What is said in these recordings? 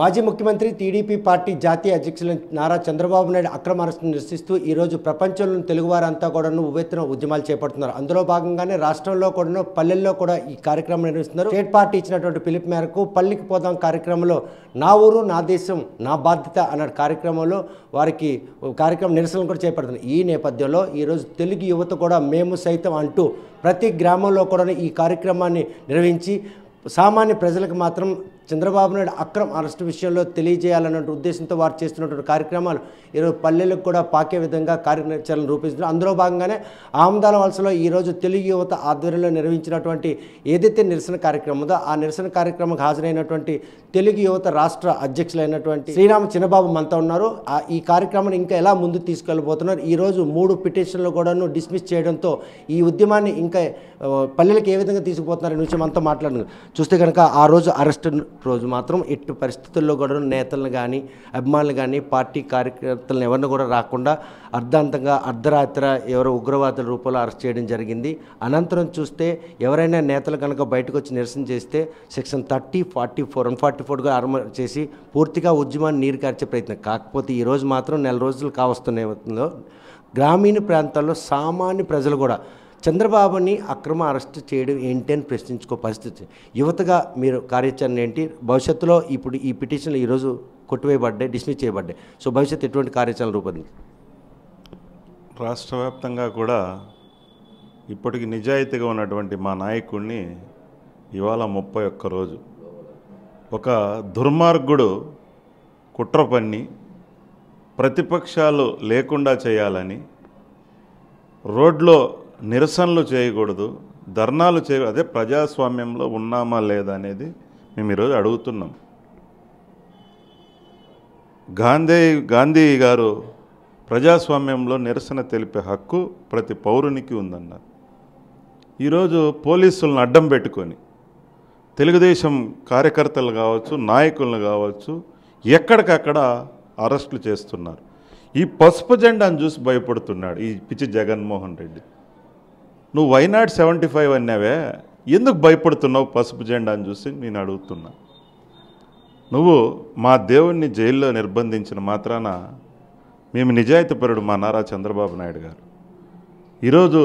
మాజీ ముఖ్యమంత్రి TDP party జాతీయ అధ్యక్షులు నారా చంద్రబాబు నాయుడు అరెస్టును నిరసిస్తూ ఈరోజు ప్రపంచంలోని తెలుగువారంతా కూడాను ఉవ్వెత్తున ఉద్యమాలు చేపడుతున్నారు అందులో భాగంగానే రాష్ట్రంలో కూడాను పల్లెల్లో కూడా ఈ కార్యక్రమం నిర్వహిస్తున్నారు స్టేట్ పార్టీ ఇచ్చినటువంటి పిలుపు మేరకు పల్లికి పోదాం కార్యక్రమంలో నా ఊరు నా దేశం నా బాధ్యత అన్న కార్యక్రమంలో వారికి కార్యక్రమం నిరసనలు కూడా చేపడుతున్నారు ఈ నేపథ్యంలో ఈరోజు తెలుగు యువత కూడా మేము సైతం అంటూ ప్రతి గ్రామంలో కూడా ఈ కార్యక్రమాన్ని నిర్వహించి సామాన్య ప్రజలకు మాత్రం చంద్రబాబు నాయుడు అక్రమ అరెస్టు విషయంలో తెలియజేయాలన్న ఉద్దేశంతో వారు చేస్తున్నటువంటి కార్యక్రమాలు ఈరోజు పల్లెలకు కూడా పాకే విధంగా కార్యచరణ రూపిస్తున్నారు అందులో భాగంగానే ఆమదాల వలసలో ఈరోజు తెలుగు యువత ఆధ్వర్యంలో నిర్వహించినటువంటి ఏదైతే నిరసన కార్యక్రమం ఉందో ఆ నిరసన కార్యక్రమం హాజరైనటువంటి తెలుగు యువత రాష్ట్ర అధ్యక్షులైనటువంటి శ్రీరామ చిన్నబాబు మనతో ఉన్నారు ఈ కార్యక్రమాన్ని ఇంకా ఎలా ముందు తీసుకెళ్ళబోతున్నారు ఈరోజు మూడు పిటిషన్లు కూడాను డిస్మిస్ చేయడంతో ఈ ఉద్యమాన్ని ఇంకా పల్లెలకు ఏ విధంగా తీసుకుపోతున్నారు నుంచి మనతో మాట్లాడిన చూస్తే కనుక ఆ రోజు అరెస్ట్ రోజు మాత్రం ఎట్టి పరిస్థితుల్లో కూడా నేతలను కానీ అభిమానులు కానీ పార్టీ కార్యకర్తలను ఎవరిని కూడా రాకుండా అర్ధాంతంగా అర్ధరాత్ర ఎవరు ఉగ్రవాదుల రూపంలో అరెస్ట్ చేయడం జరిగింది అనంతరం చూస్తే ఎవరైనా నేతలు కనుక బయటకు వచ్చి నిరసన చేస్తే section thirty forty four one forty ఫోర్గా అరమ చేసి పూర్తిగా ఉద్యమాన్ని నీరు కార్చే ప్రయత్నం కాకపోతే ఈరోజు మాత్రం నెల రోజులు కావస్తున్న గ్రామీణ ప్రాంతాల్లో సామాన్య ప్రజలు కూడా చంద్రబాబుని అక్రమ అరెస్ట్ చేయడం ఏంటి అని ప్రశ్నించుకో పరిస్థితి యువతగా మీరు కార్యాచరణ ఏంటి భవిష్యత్తులో ఇప్పుడు ఈ పిటిషన్లు ఈరోజు కొట్టువేయబడ్డాయి డిస్మిస్ చేయబడ్డాయి సో భవిష్యత్తు ఎటువంటి కార్యాచరణ రూపొంది రాష్ట్ర వ్యాప్తంగా కూడా ఇప్పటికి నిజాయితీగా ఉన్నటువంటి మా నాయకుడిని ఇవాళ ముప్పై ఒక్క రోజు ఒక దుర్మార్గుడు కుట్ర పన్ని ప్రతిపక్షాలు లేకుండా చేయాలని రోడ్లో నిరసనలు చేయకూడదు ధర్నాలు చేయ అదే ప్రజాస్వామ్యంలో ఉన్నామా లేదా అనేది మేము ఈరోజు అడుగుతున్నాం గాంధీ గాంధీ గారు ప్రజాస్వామ్యంలో నిరసన తెలిపే హక్కు ప్రతి పౌరునికి ఉందన్నారు ఈరోజు పోలీసులను అడ్డం పెట్టుకొని తెలుగుదేశం కార్యకర్తలు కావచ్చు నాయకులను కావచ్చు ఎక్కడికక్కడ అరెస్టులు చేస్తున్నారు ఈ పసుపు జెండాను చూసి భయపడుతున్నాడు ఈ పిచ్చి జగన్మోహన్ రెడ్డి నువ్వు వైనాడ్ సెవెంటీ ఫైవ్ అన్నావే ఎందుకు భయపడుతున్నావు పసుపు జెండా అని చూసి నేను అడుగుతున్నా నువ్వు మా దేవుణ్ణి జైల్లో నిర్బంధించిన మాత్రాన మేము నిజాయితీపరుడు మా నారా చంద్రబాబు నాయుడు గారు ఈరోజు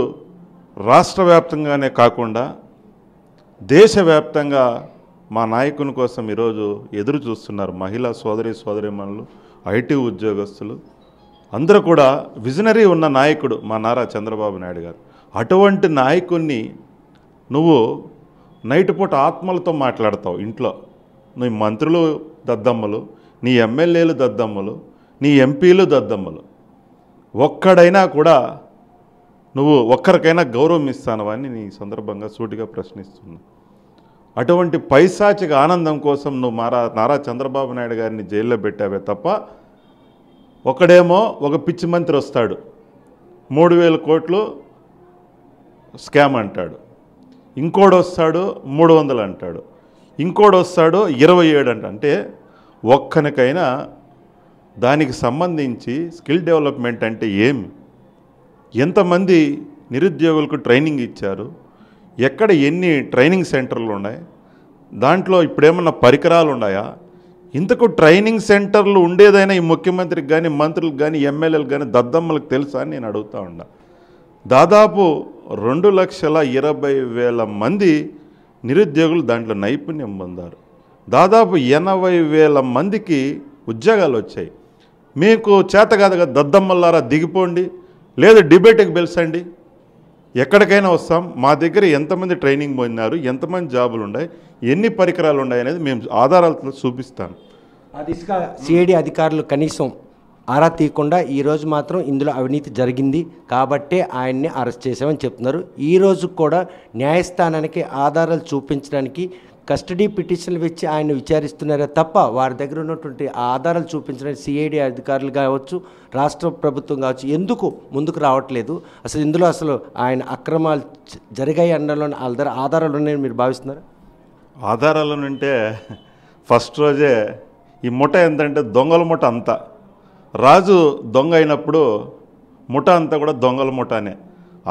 రాష్ట్ర వ్యాప్తంగానే కాకుండా దేశవ్యాప్తంగా మా నాయకుని కోసం ఈరోజు ఎదురు చూస్తున్నారు మహిళా సోదరి సోదరిమణులు ఐటీ ఉద్యోగస్తులు అందరూ కూడా విజనరీ ఉన్న నాయకుడు మా నారా చంద్రబాబు నాయుడు గారు అటువంటి నాయకుణ్ణి నువ్వు నైట్ పూట ఆత్మలతో మాట్లాడతావు ఇంట్లో నీ మంత్రులు దద్దమ్మలు నీ ఎమ్మెల్యేలు దద్దమ్మలు నీ ఎంపీలు దద్దమ్మలు ఒక్కడైనా కూడా నువ్వు ఒక్కరికైనా గౌరవం ఇస్తానవా అని నీ సందర్భంగా సూటిగా ప్రశ్నిస్తున్నా అటువంటి పైశాచిక ఆనందం కోసం నువ్వు మారా నారా చంద్రబాబు నాయుడు గారిని జైల్లో పెట్టావే తప్ప ఒకడేమో ఒక పిచ్చి మంత్రి వస్తాడు మూడు వేల కోట్లు స్కామ్ అంటాడు ఇంకోడు వస్తాడు మూడు వందలు అంటాడు ఇంకోడు వస్తాడు ఇరవై ఏడు అంట అంటే ఒక్కనికైనా దానికి సంబంధించి స్కిల్ డెవలప్మెంట్ అంటే ఏమి ఎంతమంది నిరుద్యోగులకు ట్రైనింగ్ ఇచ్చారు ఎక్కడ ఎన్ని ట్రైనింగ్ సెంటర్లు ఉన్నాయి దాంట్లో ఇప్పుడేమన్నా పరికరాలు ఉన్నాయా ఇంతకు ట్రైనింగ్ సెంటర్లు ఉండేదైనా ఈ ముఖ్యమంత్రికి కానీ మంత్రులకు కానీ ఎమ్మెల్యేలకు కానీ దద్దమ్మలకు తెలుసా అని నేను అడుగుతూ ఉన్నా దాదాపు రెండు లక్షల ఇరవై వేల మంది నిరుద్యోగులు దాంట్లో నైపుణ్యం పొందారు దాదాపు ఎనభై వేల మందికి ఉద్యోగాలు వచ్చాయి మీకు చేతగాదగా దద్దమ్మల్లారా దిగిపోండి లేదు డిబేట్కి పిలిచండి ఎక్కడికైనా వస్తాం మా దగ్గర ఎంతమంది ట్రైనింగ్ పొందినారు ఎంతమంది జాబులు ఉన్నాయి ఎన్ని పరికరాలు ఉన్నాయి అనేది మేము ఆధారాలతో చూపిస్తాం సిఐడి అధికారులు కనీసం ఆరా తీయకుండా ఈరోజు మాత్రం ఇందులో అవినీతి జరిగింది కాబట్టే ఆయన్ని అరెస్ట్ చేశామని చెప్తున్నారు ఈరోజు కూడా న్యాయస్థానానికి ఆధారాలు చూపించడానికి కస్టడీ పిటిషన్లు ఇచ్చి ఆయన విచారిస్తున్నారే తప్ప వారి దగ్గర ఉన్నటువంటి ఆధారాలు చూపించడానికి సిఐడి అధికారులు కావచ్చు రాష్ట్ర ప్రభుత్వం కావచ్చు ఎందుకు ముందుకు రావట్లేదు అసలు ఇందులో అసలు ఆయన అక్రమాలు జరిగాయి అనడంలో వాళ్ళ ఆధారాలు ఉన్నాయని మీరు భావిస్తున్నారు ఆధారాలు అంటే ఫస్ట్ రోజే ఈ ముఠ ఎంతంటే దొంగల ముఠ అంతా రాజు దొంగ అయినప్పుడు ముఠ అంతా కూడా దొంగల ముఠానే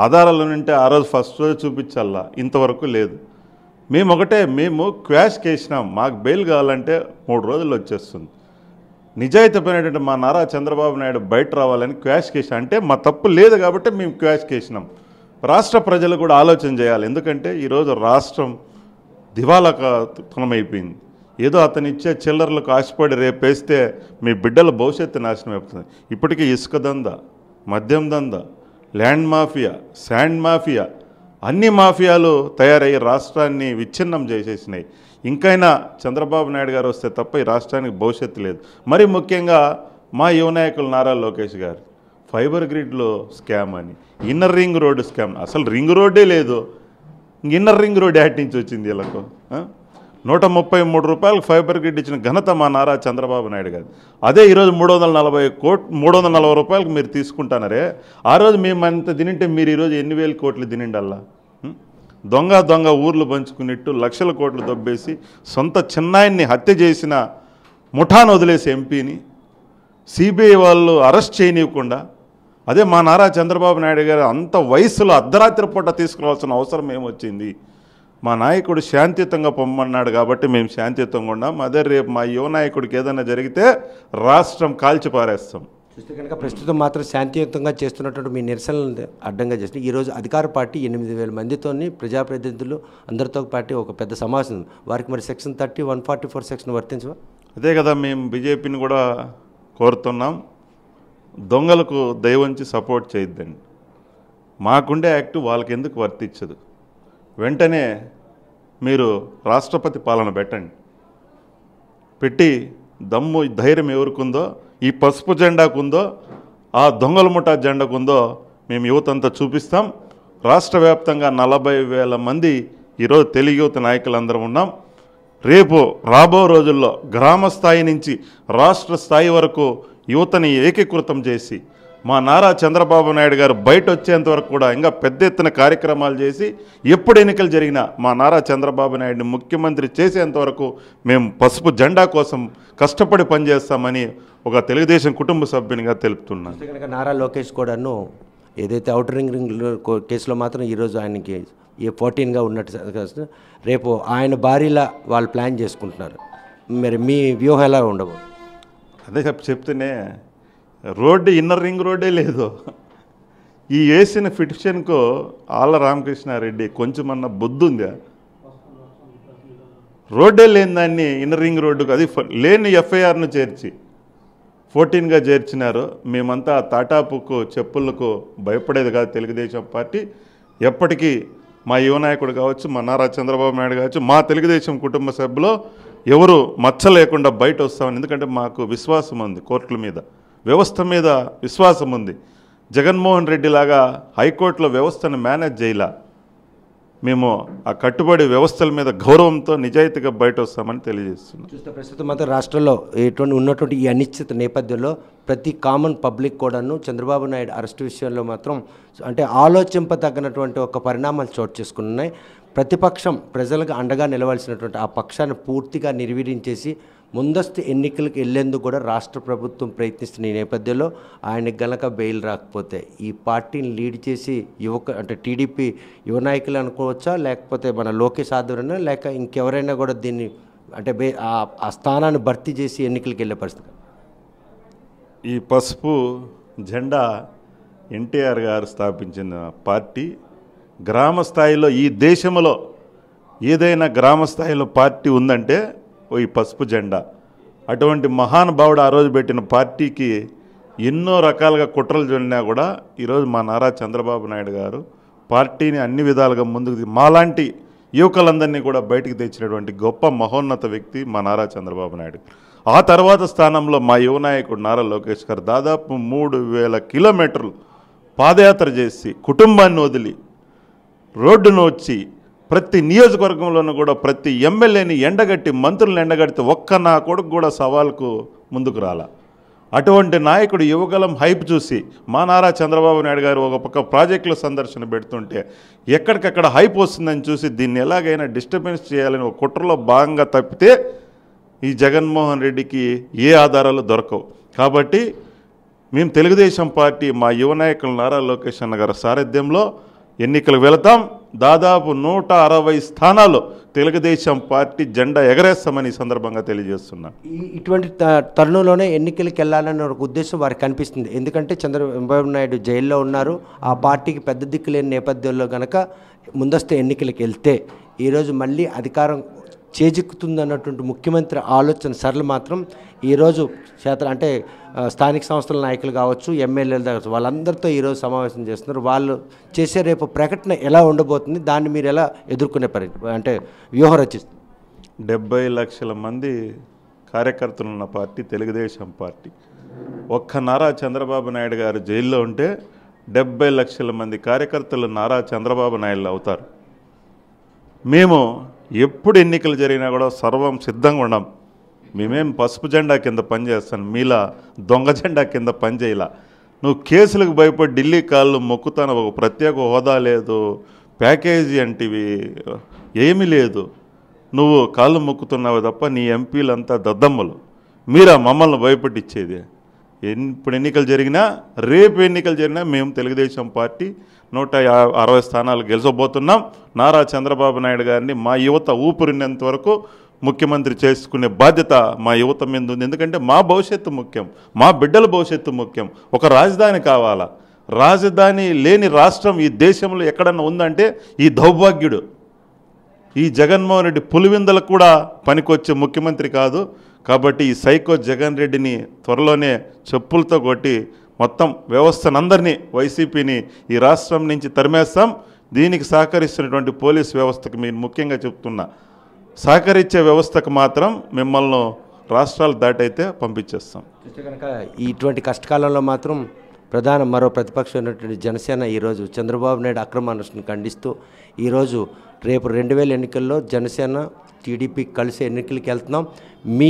ఆధారాలు ఉంటే ఆ రోజు ఫస్ట్ రోజు చూపించాలా ఇంతవరకు లేదు మేము ఒకటే మేము క్వాష్ కేసినాం మాకు బెయిల్ కావాలంటే మూడు రోజులు వచ్చేస్తుంది నిజాయితీపైనటువంటి మా నారా చంద్రబాబు నాయుడు బయట రావాలని క్వాష్ చేసినాం అంటే మా తప్పు లేదు కాబట్టి మేము క్వాష్ కేసినాం రాష్ట్ర ప్రజలు కూడా ఆలోచన చేయాలి ఎందుకంటే ఈరోజు రాష్ట్రం దివాలకతనమైపోయింది ఏదో అతను ఇచ్చే చిల్లర్లకు ఆశపడి రేపేస్తే మీ బిడ్డల భవిష్యత్తు నాశనం అవుతుంది ఇప్పటికీ ఇసుక దంద మద్యం దంద ల్యాండ్ మాఫియా శాండ్ మాఫియా అన్ని మాఫియాలు తయారయ్యి రాష్ట్రాన్ని విచ్ఛిన్నం చేసేసినాయి ఇంకైనా చంద్రబాబు నాయుడు గారు వస్తే తప్ప ఈ రాష్ట్రానికి భవిష్యత్తు లేదు మరి ముఖ్యంగా మా యువ నాయకులు నారా లోకేష్ గారు ఫైబర్ గ్రిడ్లో స్కామ్ అని ఇన్నర్ రింగ్ రోడ్డు స్కామ్ అసలు రింగ్ రోడ్డే లేదు ఇన్నర్ రింగ్ రోడ్ యాడ్ నుంచి వచ్చింది వీళ్ళకు నూట ముప్పై మూడు రూపాయలకు ఫైబర్ గ్రిడ్ ఇచ్చిన ఘనత మా నారా చంద్రబాబు నాయుడు గారు అదే ఈరోజు మూడు వందల నలభై కోట్ మూడు వందల నలభై రూపాయలకు మీరు తీసుకుంటానరే ఆ రోజు మేము అంత తినింటే మీరు ఈరోజు ఎన్ని వేల కోట్లు తినిండల్లా దొంగ దొంగ ఊర్లు పంచుకున్నట్టు లక్షల కోట్లు దొబ్బేసి సొంత చిన్నాయన్ని హత్య చేసిన ముఠాను వదిలేసి ఎంపీని సిబిఐ వాళ్ళు అరెస్ట్ చేయనివ్వకుండా అదే మా నారా చంద్రబాబు నాయుడు గారు అంత వయసులో అర్ధరాత్రి పూట తీసుకురావాల్సిన అవసరం ఏమొచ్చింది మా నాయకుడు శాంతియుతంగా పొమ్మన్నాడు కాబట్టి మేము శాంతియుతంగా ఉన్నాం అదే రేపు మా యువ నాయకుడికి ఏదైనా జరిగితే రాష్ట్రం కాల్చి పారేస్తాం చూస్తే కనుక ప్రస్తుతం మాత్రం శాంతియుతంగా చేస్తున్నటువంటి మీ నిరసనలు అడ్డంగా చేసిన ఈరోజు అధికార పార్టీ ఎనిమిది వేల మందితోని ప్రజాప్రతినిధులు అందరితో పార్టీ ఒక పెద్ద సమావేశం వారికి మరి section thirty one forty four section వర్తించవా అదే కదా మేము బీజేపీని కూడా కోరుతున్నాం దొంగలకు దయవంచి సపోర్ట్ చేయొద్దండి మాకుండే యాక్ట్ వాళ్ళకి ఎందుకు వర్తించదు వెంటనే మీరు రాష్ట్రపతి పాలన పెట్టండి పెట్టి దమ్ము ధైర్యం ఎవరికుందో ఈ పసుపు జెండాకుందో ఆ దొంగల ముఠా జెండాకుందో మేము యువతంతా చూపిస్తాం రాష్ట్ర వ్యాప్తంగా నలభై వేల మంది ఈరోజు తెలుగు యువత నాయకులందరం ఉన్నాం రేపు రాబో రోజుల్లో గ్రామ స్థాయి నుంచి రాష్ట్ర స్థాయి వరకు యువతని ఏకీకృతం చేసి మా నారా చంద్రబాబు నాయుడు గారు బయట వచ్చేంత వరకు కూడా ఇంకా పెద్ద ఎత్తున కార్యక్రమాలు చేసి ఎప్పుడు ఎన్నికలు జరిగినా మా నారా చంద్రబాబు నాయుడిని ముఖ్యమంత్రి చేసేంత వరకు మేము పసుపు జెండా కోసం కష్టపడి పనిచేస్తామని ఒక తెలుగుదేశం కుటుంబ సభ్యునిగా తెలుపుతున్నాను నారా లోకేష్ కూడాను ఏదైతే అవుట్ రింగ్ రింగ్ కేసులో మాత్రం ఈరోజు ఆయనకి ఏ ఫోర్టీన్గా ఉన్నట్టు రేపు ఆయన భార్యలా వాళ్ళు ప్లాన్ చేసుకుంటున్నారు మరి మీ వ్యూహం ఎలా ఉండవు అదే చెప్తేనే రోడ్డు ఇన్నర్ రింగ్ రోడ్డే లేదు ఈ వేసిన ఫిటిషన్కు ఆళ్ళ రామకృష్ణారెడ్డి కొంచెం కొంచెమన్నా బొద్దుందా రోడ్డే లేని దాన్ని ఇన్నర్ రింగ్ రోడ్డుకు అది లేని ఎఫ్ఐఆర్ను చేర్చి ఫోర్టీన్గా చేర్చినారు మేమంతా తాటాపుకు చెప్పులకు భయపడేది కాదు తెలుగుదేశం పార్టీ ఎప్పటికీ మా యువనాయకుడు కావచ్చు మా నారా చంద్రబాబు నాయుడు కావచ్చు మా తెలుగుదేశం కుటుంబ సభ్యులు ఎవరు మచ్చ లేకుండా బయట వస్తామని ఎందుకంటే మాకు విశ్వాసం ఉంది కోర్టుల మీద వ్యవస్థ మీద విశ్వాసం ఉంది జగన్మోహన్ రెడ్డి లాగా హైకోర్టులో వ్యవస్థను మేనేజ్ చేయలా మేము ఆ కట్టుబడి వ్యవస్థల మీద గౌరవంతో నిజాయితీగా బయట వస్తామని తెలియజేస్తున్నాం చూస్తే ప్రస్తుతం మాత్రం రాష్ట్రంలో ఎటువంటి ఉన్నటువంటి ఈ అనిశ్చిత నేపథ్యంలో ప్రతి కామన్ పబ్లిక్ కూడాను చంద్రబాబు నాయుడు అరెస్ట్ విషయంలో మాత్రం అంటే ఆలోచింప తగ్గినటువంటి ఒక పరిణామాలు చోటు చేసుకున్నాయి ప్రతిపక్షం ప్రజలకు అండగా నిలవాల్సినటువంటి ఆ పక్షాన్ని పూర్తిగా నిర్వీర్యం చేసి ముందస్తు ఎన్నికలకు వెళ్లేందుకు కూడా రాష్ట్ర ప్రభుత్వం ప్రయత్నిస్తున్న ఈ నేపథ్యంలో ఆయన గనక బెయిల్ రాకపోతే ఈ పార్టీని లీడ్ చేసి యువక అంటే టీడీపీ యువ నాయకులు అనుకోవచ్చా లేకపోతే మన లోకేష్ ఆధ్వర్యన లేక ఇంకెవరైనా కూడా దీన్ని అంటే బే ఆ స్థానాన్ని భర్తీ చేసి ఎన్నికలకు వెళ్ళే పరిస్థితి ఈ పసుపు జెండా ఎన్టీఆర్ గారు స్థాపించిన పార్టీ గ్రామ స్థాయిలో ఈ దేశంలో ఏదైనా గ్రామ స్థాయిలో పార్టీ ఉందంటే ఓ ఈ పసుపు జెండా అటువంటి మహానుభావుడు ఆ రోజు పెట్టిన పార్టీకి ఎన్నో రకాలుగా కుట్రలు చొల్లినా కూడా ఈరోజు మా నారా చంద్రబాబు నాయుడు గారు పార్టీని అన్ని విధాలుగా ముందుకు మాలాంటి యువకులందరినీ కూడా బయటకు తెచ్చినటువంటి గొప్ప మహోన్నత వ్యక్తి మా నారా చంద్రబాబు నాయుడు ఆ తర్వాత స్థానంలో మా యువ నాయకుడు నారా లోకేష్ గారు దాదాపు మూడు వేల కిలోమీటర్లు పాదయాత్ర చేసి కుటుంబాన్ని వదిలి రోడ్డును వచ్చి ప్రతి నియోజకవర్గంలోనూ కూడా ప్రతి ఎమ్మెల్యేని ఎండగట్టి మంత్రులను ఎండగడితే ఒక్క నా కొడుకు కూడా సవాల్కు ముందుకు రాలా అటువంటి నాయకుడు యువగలం హైప్ చూసి మా నారా చంద్రబాబు నాయుడు గారు ఒక పక్క ప్రాజెక్టుల సందర్శన పెడుతుంటే ఎక్కడికక్కడ హైప్ వస్తుందని చూసి దీన్ని ఎలాగైనా డిస్టర్బెన్స్ చేయాలని ఒక కుట్రలో భాగంగా తప్పితే ఈ జగన్మోహన్ రెడ్డికి ఏ ఆధారాలు దొరకవు కాబట్టి మేము తెలుగుదేశం పార్టీ మా యువ నాయకులు నారా లోకేష్ అన్న గారి సారథ్యంలో ఎన్నికలు వెళతాం దాదాపు నూట అరవై స్థానాల్లో తెలుగుదేశం పార్టీ జెండా ఎగరేస్తామని ఈ సందర్భంగా తెలియజేస్తున్నా ఇటువంటి తరుణంలోనే ఎన్నికలకు వెళ్ళాలని ఒక ఉద్దేశం వారికి కనిపిస్తుంది ఎందుకంటే చంద్రబాబు నాయుడు జైల్లో ఉన్నారు ఆ పార్టీకి పెద్ద దిక్కు లేని నేపథ్యంలో కనుక ముందస్తు ఎన్నికలకు వెళ్తే ఈరోజు మళ్ళీ అధికారం చేజిక్కుతుంది అన్నటువంటి ముఖ్యమంత్రి ఆలోచన సరళి మాత్రం ఈరోజు క్షేత్ర అంటే స్థానిక సంస్థల నాయకులు కావచ్చు ఎమ్మెల్యేలు కావచ్చు వాళ్ళందరితో ఈరోజు సమావేశం చేస్తున్నారు వాళ్ళు చేసే రేపు ప్రకటన ఎలా ఉండబోతుంది దాన్ని మీరు ఎలా ఎదుర్కొనే పరి అంటే వ్యూహం రచిస్తుంది డెబ్బై లక్షల మంది కార్యకర్తలు ఉన్న పార్టీ తెలుగుదేశం పార్టీ ఒక్క నారా చంద్రబాబు నాయుడు గారు జైల్లో ఉంటే డెబ్బై లక్షల మంది కార్యకర్తలు నారా చంద్రబాబు నాయుడు అవుతారు మేము ఎప్పుడు ఎన్నికలు జరిగినా కూడా సర్వం సిద్ధంగా ఉన్నాం మేమేం పసుపు జెండా కింద పనిచేస్తాం మీలా దొంగ జెండా కింద పనిచేయలా నువ్వు కేసులకు భయపడి ఢిల్లీ కాళ్ళు మొక్కుతాను ఒక ప్రత్యేక హోదా లేదు ప్యాకేజీ అంటివి ఏమీ లేదు నువ్వు కాళ్ళు మొక్కుతున్నావు తప్ప నీ ఎంపీలంతా దద్దమ్మలు మీరా మమ్మల్ని భయపెట్టించేది ఇప్పుడు ఎన్నికలు జరిగినా రేపు ఎన్నికలు జరిగినా మేము తెలుగుదేశం పార్టీ నూట అరవై స్థానాలు గెలిచబోతున్నాం నారా చంద్రబాబు నాయుడు గారిని మా యువత ఊపిరినంత వరకు ముఖ్యమంత్రి చేసుకునే బాధ్యత మా యువత మీద ఉంది ఎందుకంటే మా భవిష్యత్తు ముఖ్యం మా బిడ్డల భవిష్యత్తు ముఖ్యం ఒక రాజధాని కావాలా రాజధాని లేని రాష్ట్రం ఈ దేశంలో ఎక్కడన్నా ఉందంటే ఈ దౌర్భాగ్యుడు ఈ జగన్మోహన్ రెడ్డి పులివిందలకు కూడా పనికొచ్చే ముఖ్యమంత్రి కాదు కాబట్టి ఈ సైకో జగన్ రెడ్డిని త్వరలోనే చెప్పులతో కొట్టి మొత్తం వ్యవస్థనందరినీ వైసీపీని ఈ రాష్ట్రం నుంచి తరిమేస్తాం దీనికి సహకరిస్తున్నటువంటి పోలీస్ వ్యవస్థకు మీరు ముఖ్యంగా చెప్తున్నా సహకరించే వ్యవస్థకు మాత్రం మిమ్మల్ని రాష్ట్రాలు దాటైతే పంపించేస్తాం కనుక ఇటువంటి కష్టకాలంలో మాత్రం ప్రధాన మరో ప్రతిపక్షమైనటువంటి జనసేన ఈరోజు చంద్రబాబు నాయుడు అక్రమానుషుని ఖండిస్తూ ఈరోజు రేపు రెండు వేల ఎన్నికల్లో జనసేన టీడీపీ కలిసి ఎన్నికలకి వెళ్తున్నాం మీ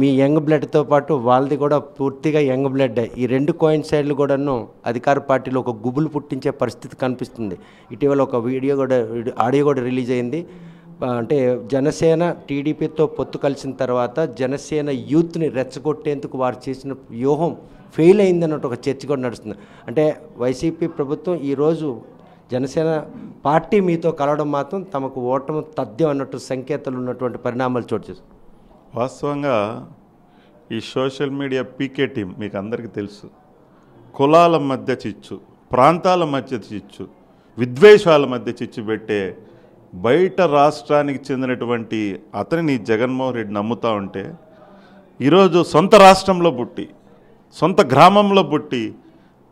మీ యంగ్ బ్లడ్తో పాటు వాళ్ళది కూడా పూర్తిగా యంగ్ బ్లడ్ ఈ రెండు కోయిన్ సైడ్లు కూడాను అధికార పార్టీలో ఒక గుబులు పుట్టించే పరిస్థితి కనిపిస్తుంది ఇటీవల ఒక వీడియో కూడా ఆడియో కూడా రిలీజ్ అయింది అంటే జనసేన టీడీపీతో పొత్తు కలిసిన తర్వాత జనసేన యూత్ని రెచ్చగొట్టేందుకు వారు చేసిన వ్యూహం ఫెయిల్ అయిందన్నట్టు ఒక చర్చ కూడా నడుస్తుంది అంటే వైసీపీ ప్రభుత్వం ఈరోజు జనసేన పార్టీ మీతో కలవడం మాత్రం తమకు ఓటము తథ్యం అన్నట్టు సంకేతాలు ఉన్నటువంటి పరిణామాలు చోటు చేసు వాస్తవంగా ఈ సోషల్ మీడియా పీకే టీం మీకు అందరికీ తెలుసు కులాల మధ్య చిచ్చు ప్రాంతాల మధ్య చిచ్చు విద్వేషాల మధ్య చిచ్చు పెట్టే బయట రాష్ట్రానికి చెందినటువంటి అతనిని జగన్మోహన్ రెడ్డి నమ్ముతూ ఉంటే ఈరోజు సొంత రాష్ట్రంలో పుట్టి సొంత గ్రామంలో పుట్టి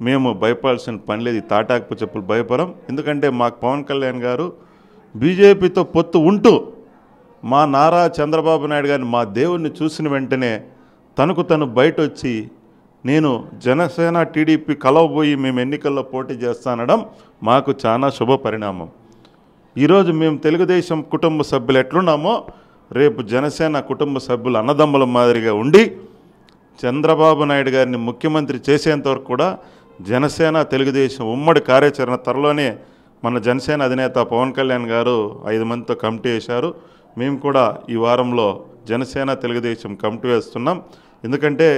మేము భయపడాల్సిన పని లేదు తాటాకు చెప్పులు భయపడం ఎందుకంటే మాకు పవన్ కళ్యాణ్ గారు బీజేపీతో పొత్తు ఉంటూ మా నారా చంద్రబాబు నాయుడు గారిని మా దేవుణ్ణి చూసిన వెంటనే తనకు తను బయట వచ్చి నేను జనసేన టీడీపీ కలవబోయి మేము ఎన్నికల్లో పోటీ చేస్తానడం మాకు చాలా శుభ పరిణామం ఈరోజు మేము తెలుగుదేశం కుటుంబ సభ్యులు ఎట్లున్నామో రేపు జనసేన కుటుంబ సభ్యులు అన్నదమ్ముల మాదిరిగా ఉండి చంద్రబాబు నాయుడు గారిని ముఖ్యమంత్రి చేసేంతవరకు కూడా జనసేన తెలుగుదేశం ఉమ్మడి కార్యాచరణ త్వరలోనే మన జనసేన అధినేత పవన్ కళ్యాణ్ గారు ఐదు మందితో కమిటీ వేశారు మేము కూడా ఈ వారంలో జనసేన తెలుగుదేశం కమిటీ వేస్తున్నాం ఎందుకంటే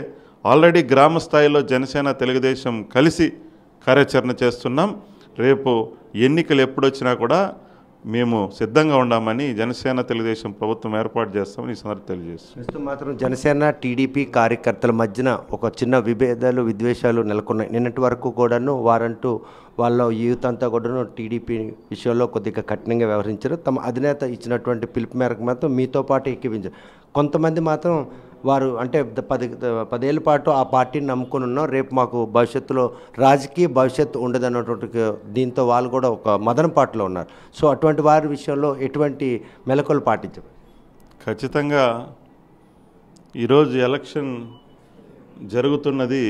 ఆల్రెడీ గ్రామ స్థాయిలో జనసేన తెలుగుదేశం కలిసి కార్యాచరణ చేస్తున్నాం రేపు ఎన్నికలు ఎప్పుడొచ్చినా కూడా మేము సిద్ధంగా ఉన్నామని జనసేన తెలుగుదేశం ప్రభుత్వం ఏర్పాటు చేస్తామని ఈ సందర్భం తెలియజేస్తాం ప్రస్తుతం మాత్రం జనసేన టీడీపీ కార్యకర్తల మధ్యన ఒక చిన్న విభేదాలు విద్వేషాలు నెలకొన్నాయి నిన్నటి వరకు కూడాను వారంటూ వాళ్ళ యూత్ అంతా కూడాను టీడీపీ విషయంలో కొద్దిగా కఠినంగా వ్యవహరించారు తమ అధినేత ఇచ్చినటువంటి పిలుపు మేరకు మాత్రం మీతో పాటు ఎక్కిపించారు కొంతమంది మాత్రం వారు అంటే పది పదేళ్ళ పాటు ఆ పార్టీని నమ్ముకుని ఉన్నాం రేపు మాకు భవిష్యత్తులో రాజకీయ భవిష్యత్తు ఉండదన్నటువంటి దీంతో వాళ్ళు కూడా ఒక మదన పాటలో ఉన్నారు సో అటువంటి వారి విషయంలో ఎటువంటి మెలకులు పాటించరు ఖచ్చితంగా ఈరోజు ఎలక్షన్ జరుగుతున్నది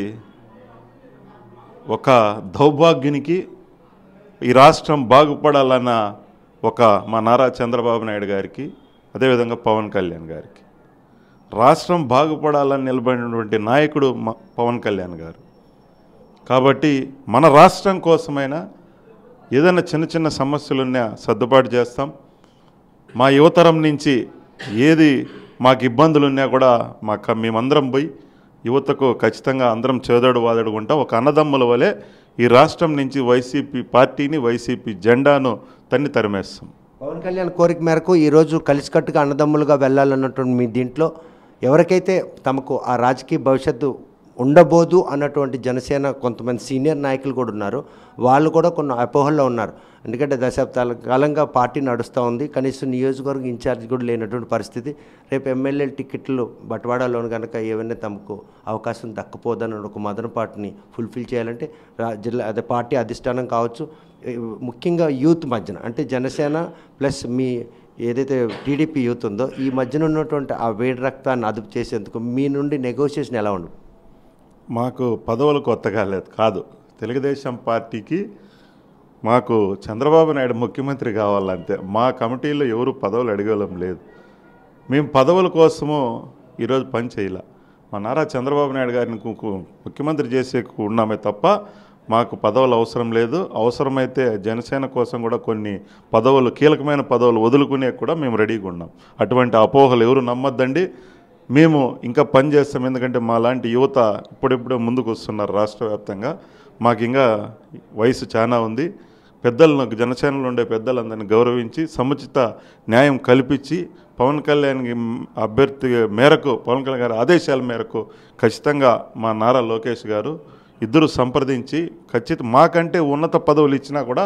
ఒక దౌర్భాగ్యునికి ఈ రాష్ట్రం బాగుపడాలన్న ఒక మా నారా చంద్రబాబు నాయుడు గారికి అదేవిధంగా పవన్ కళ్యాణ్ గారికి రాష్ట్రం బాగుపడాలని నిలబడినటువంటి నాయకుడు పవన్ కళ్యాణ్ గారు కాబట్టి మన రాష్ట్రం కోసమైనా ఏదైనా చిన్న చిన్న సమస్యలున్నా సర్దుబాటు చేస్తాం మా యువతరం నుంచి ఏది మాకు ఇబ్బందులున్నా కూడా మాకు మేమందరం పోయి యువతకు ఖచ్చితంగా అందరం చేదోడు వాదడు ఉంటాం ఒక అన్నదమ్ముల వలె ఈ రాష్ట్రం నుంచి వైసీపీ పార్టీని వైసీపీ జెండాను తన్ని తరిమేస్తాం పవన్ కళ్యాణ్ కోరిక మేరకు ఈరోజు కలిసికట్టుగా అన్నదమ్ములుగా వెళ్ళాలన్నటువంటి మీ దీంట్లో ఎవరికైతే తమకు ఆ రాజకీయ భవిష్యత్తు ఉండబోదు అన్నటువంటి జనసేన కొంతమంది సీనియర్ నాయకులు కూడా ఉన్నారు వాళ్ళు కూడా కొన్ని అపోహల్లో ఉన్నారు ఎందుకంటే దశాబ్దాల కాలంగా పార్టీ నడుస్తూ ఉంది కనీసం నియోజకవర్గం ఇన్ఛార్జ్ కూడా లేనటువంటి పరిస్థితి రేపు ఎమ్మెల్యే టికెట్లు బట్వాడాలోని కనుక ఏమైనా తమకు అవకాశం దక్కపోదని ఒక పార్టీని ఫుల్ఫిల్ చేయాలంటే జిల్లా అదే పార్టీ అధిష్టానం కావచ్చు ముఖ్యంగా యూత్ మధ్యన అంటే జనసేన ప్లస్ మీ ఏదైతే టీడీపీ యూత్ ఉందో ఈ మధ్యన ఉన్నటువంటి ఆ వేడి రక్తాన్ని అదుపు చేసేందుకు మీ నుండి నెగోషియేషన్ ఎలా ఉండు మాకు పదవులు కొత్త కాలేదు కాదు తెలుగుదేశం పార్టీకి మాకు చంద్రబాబు నాయుడు ముఖ్యమంత్రి కావాలంతే మా కమిటీలో ఎవరు పదవులు అడిగేవాళ్ళం లేదు మేము పదవుల కోసము ఈరోజు పని చేయాల మా నారా చంద్రబాబు నాయుడు గారిని ముఖ్యమంత్రి చేసే ఉన్నామే తప్ప మాకు పదవులు అవసరం లేదు అవసరమైతే జనసేన కోసం కూడా కొన్ని పదవులు కీలకమైన పదవులు వదులుకునే కూడా మేము రెడీగా ఉన్నాం అటువంటి అపోహలు ఎవరు నమ్మొద్దండి మేము ఇంకా పని ఎందుకంటే మా లాంటి యువత ఇప్పుడిప్పుడే ముందుకు వస్తున్నారు రాష్ట్ర వ్యాప్తంగా మాకు ఇంకా వయసు చాలా ఉంది పెద్దలను జనసేనలో ఉండే పెద్దలందరిని గౌరవించి సముచిత న్యాయం కల్పించి పవన్ కళ్యాణ్ అభ్యర్థి మేరకు పవన్ కళ్యాణ్ గారి ఆదేశాల మేరకు ఖచ్చితంగా మా నారా లోకేష్ గారు ఇద్దరు సంప్రదించి ఖచ్చిత మాకంటే ఉన్నత పదవులు ఇచ్చినా కూడా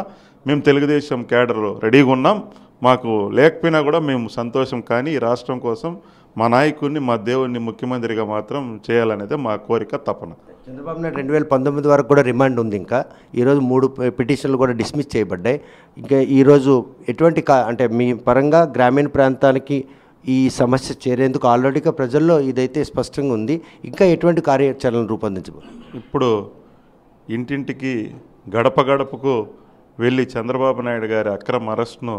మేము తెలుగుదేశం క్యాడర్లో రెడీగా ఉన్నాం మాకు లేకపోయినా కూడా మేము సంతోషం కానీ ఈ రాష్ట్రం కోసం మా నాయకుడిని మా దేవుడిని ముఖ్యమంత్రిగా మాత్రం చేయాలనేది మా కోరిక తపన చంద్రబాబు నాయుడు రెండు వేల పంతొమ్మిది వరకు కూడా రిమాండ్ ఉంది ఇంకా ఈరోజు మూడు పిటిషన్లు కూడా డిస్మిస్ చేయబడ్డాయి ఇంకా ఈరోజు ఎటువంటి అంటే మీ పరంగా గ్రామీణ ప్రాంతానికి ఈ సమస్య చేరేందుకు ఆల్రెడీగా ప్రజల్లో ఇదైతే స్పష్టంగా ఉంది ఇంకా ఎటువంటి కార్యాచరణ రూపొందించబో ఇప్పుడు ఇంటింటికి గడప గడపకు వెళ్ళి చంద్రబాబు నాయుడు గారి అక్రమ అరెస్ట్ను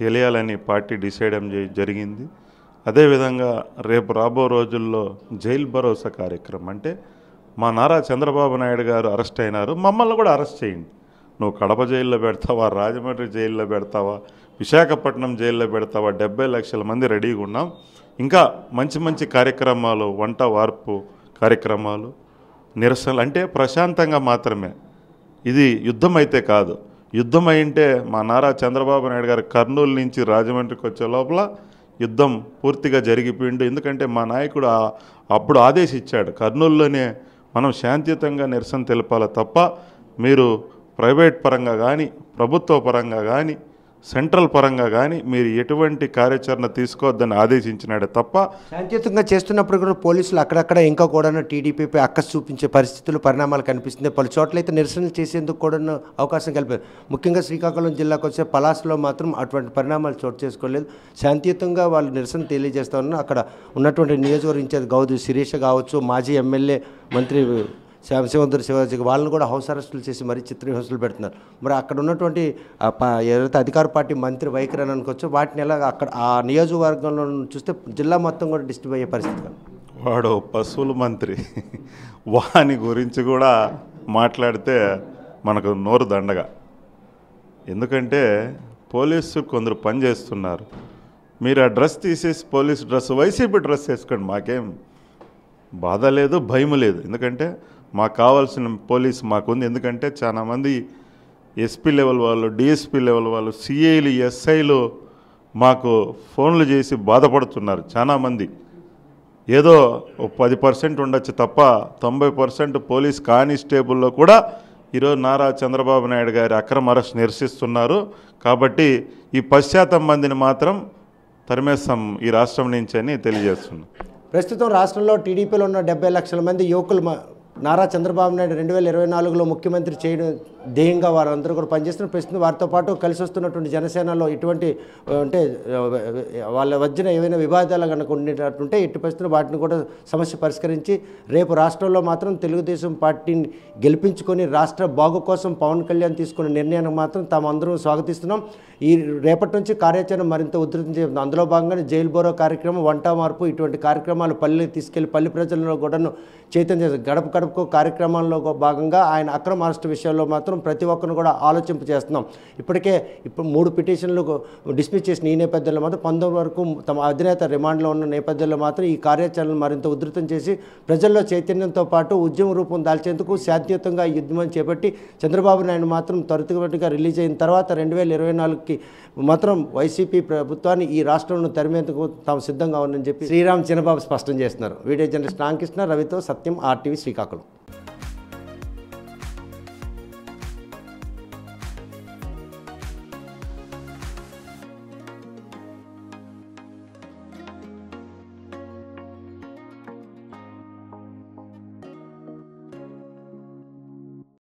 తెలియాలని పార్టీ డిసైడ్ జరిగింది అదేవిధంగా రేపు రాబో రోజుల్లో జైలు భరోసా కార్యక్రమం అంటే మా నారా చంద్రబాబు నాయుడు గారు అరెస్ట్ అయినారు మమ్మల్ని కూడా అరెస్ట్ చేయండి నువ్వు కడప జైల్లో పెడతావా రాజమండ్రి జైల్లో పెడతావా విశాఖపట్నం జైల్లో పెడతావా డెబ్బై లక్షల మంది రెడీగా ఉన్నాం ఇంకా మంచి మంచి కార్యక్రమాలు వంట వార్పు కార్యక్రమాలు నిరసనలు అంటే ప్రశాంతంగా మాత్రమే ఇది యుద్ధం అయితే కాదు యుద్ధం అయింటే మా నారా చంద్రబాబు నాయుడు గారు కర్నూలు నుంచి రాజమండ్రికి వచ్చే లోపల యుద్ధం పూర్తిగా జరిగిపోయిండు ఎందుకంటే మా నాయకుడు అప్పుడు ఆదేశించాడు కర్నూలులోనే మనం శాంతియుతంగా నిరసన తెలపాలి తప్ప మీరు ప్రైవేట్ పరంగా కానీ ప్రభుత్వ పరంగా కానీ సెంట్రల్ పరంగా కానీ మీరు ఎటువంటి కార్యాచరణ తీసుకోవద్దని ఆదేశించినాడే తప్ప శాంతియుతంగా చేస్తున్నప్పుడు కూడా పోలీసులు అక్కడక్కడ ఇంకా కూడా టీడీపీపై అక్కస్ చూపించే పరిస్థితులు పరిణామాలు కనిపిస్తుంది పలు చోట్లయితే నిరసనలు చేసేందుకు కూడా అవకాశం కల్పారు ముఖ్యంగా శ్రీకాకుళం జిల్లాకు వచ్చే పలాసులో మాత్రం అటువంటి పరిణామాలు చోటు చేసుకోలేదు శాంతియుతంగా వాళ్ళు నిరసన తెలియజేస్తా అక్కడ ఉన్నటువంటి నియోజకవర్గ ఇన్ఛార్జ్ గౌదు శిరీష కావచ్చు మాజీ ఎమ్మెల్యే మంత్రి శివంతరు శివాజీకి వాళ్ళని కూడా హౌస్ అరెస్టులు చేసి మరీ చిత్రహింసలు పెడుతున్నారు మరి అక్కడ ఉన్నటువంటి ఏదైతే అధికార పార్టీ మంత్రి వైఖరి అని అనుకోవచ్చు వాటిని ఎలా అక్కడ ఆ నియోజకవర్గంలో చూస్తే జిల్లా మొత్తం కూడా డిస్టర్బ్ అయ్యే పరిస్థితి వాడు పశువుల మంత్రి వాని గురించి కూడా మాట్లాడితే మనకు నోరు దండగా ఎందుకంటే పోలీసు కొందరు పని చేస్తున్నారు మీరు ఆ డ్రెస్ తీసేసి పోలీస్ డ్రెస్ వైసీపీ డ్రెస్ వేసుకోండి మాకేం బాధ లేదు భయం లేదు ఎందుకంటే మాకు కావాల్సిన పోలీస్ మాకుంది ఎందుకంటే చాలామంది ఎస్పీ లెవెల్ వాళ్ళు డిఎస్పీ లెవెల్ వాళ్ళు సిఐలు ఎస్ఐలు మాకు ఫోన్లు చేసి బాధపడుతున్నారు చాలామంది ఏదో పది పర్సెంట్ ఉండొచ్చు తప్ప తొంభై పర్సెంట్ పోలీస్ కానిస్టేబుల్లో కూడా ఈరోజు నారా చంద్రబాబు నాయుడు గారి అక్రమ అరెస్ట్ నిరసిస్తున్నారు కాబట్టి ఈ పశ్చాత్తం మందిని మాత్రం తరిమేస్తాం ఈ రాష్ట్రం నుంచి అని తెలియజేస్తున్నాం ప్రస్తుతం రాష్ట్రంలో టీడీపీలో ఉన్న డెబ్బై లక్షల మంది యువకులు నారా చంద్రబాబు నాయుడు రెండు వేల ఇరవై నాలుగులో ముఖ్యమంత్రి చేయడం ధ్యేయంగా వారందరూ కూడా పనిచేస్తున్న ప్రస్తుతం వారితో పాటు కలిసి వస్తున్నటువంటి జనసేనలో ఇటువంటి అంటే వాళ్ళ వచ్చిన ఏవైనా వివాదాలు కనుక ఉండేటట్టుంటే ఎట్టి పరిస్థితులు వాటిని కూడా సమస్య పరిష్కరించి రేపు రాష్ట్రంలో మాత్రం తెలుగుదేశం పార్టీని గెలిపించుకొని రాష్ట్ర బాగు కోసం పవన్ కళ్యాణ్ తీసుకున్న నిర్ణయాన్ని మాత్రం తాము అందరం స్వాగతిస్తున్నాం ఈ రేపటి నుంచి కార్యాచరణ మరింత ఉధృతం చేస్తుంది అందులో భాగంగానే జైలు బోరో కార్యక్రమం వంట మార్పు ఇటువంటి కార్యక్రమాలు పల్లె తీసుకెళ్లి పల్లె ప్రజలను కూడాను చైతన్య గడప గడుపుకో కార్యక్రమంలో భాగంగా ఆయన అక్రమ అరెస్టు విషయంలో మాత్రం ప్రతి ఒక్కరిని కూడా ఆలోచింపు చేస్తున్నాం ఇప్పటికే ఇప్పుడు మూడు పిటిషన్లు డిస్మిస్ చేసిన ఈ నేపథ్యంలో మాత్రం పంతొమ్మిది వరకు తమ అధినేత రిమాండ్లో ఉన్న నేపథ్యంలో మాత్రం ఈ కార్యాచరణను మరింత ఉధృతం చేసి ప్రజల్లో చైతన్యంతో పాటు ఉద్యమ రూపం దాల్చేందుకు శాంతియుతంగా యుద్ధం చేపట్టి చంద్రబాబు నాయుడు మాత్రం త్వరితగతిగా రిలీజ్ అయిన తర్వాత రెండు వేల ఇరవై నాలుగుకి మాత్రం వైసీపీ ప్రభుత్వాన్ని ఈ రాష్ట్రంలో తరిమేందుకు తాము సిద్ధంగా ఉందని చెప్పి శ్రీరామ్ చిన్నబాబు స్పష్టం చేస్తున్నారు వీడియో జర్నలిస్ట్ రామకృష్ణ రవితో సత్యం ఆర్టీవీ శ్రీకాకుళం 可。